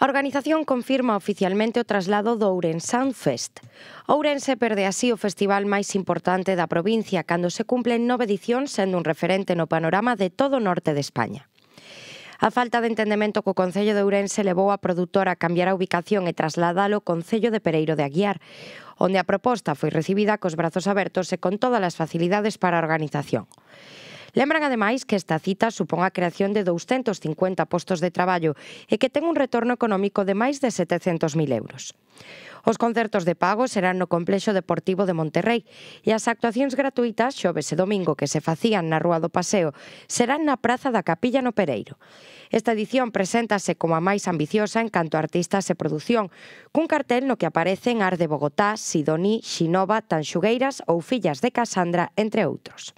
A organización confirma oficialmente o traslado do Ouren Fest. Ourense perde así o festival máis importante da provincia cando se cumplen nove edicións sendo un referente no panorama de todo o norte de España. A falta de entendemento co Concello de Ourense levou a produtora a cambiar a ubicación e trasladalo ao Concello de Pereiro de Aguiar, onde a proposta foi recibida cos brazos abertos e con todas as facilidades para a organización. Lembran ademais que esta cita supón a creación de 250 postos de traballo e que ten un retorno económico de máis de 700.000 euros. Os concertos de pago serán no Complexo Deportivo de Monterrey e as actuacións gratuitas xoves e domingo que se facían na Rúa do Paseo serán na Praza da Capilla no Pereiro. Esta edición preséntase como a máis ambiciosa en canto a artistas e produción, cun cartel no que aparecen Ar de Bogotá, Sidoní, Xinova, Tanxugueiras ou Fillas de Casandra, entre outros.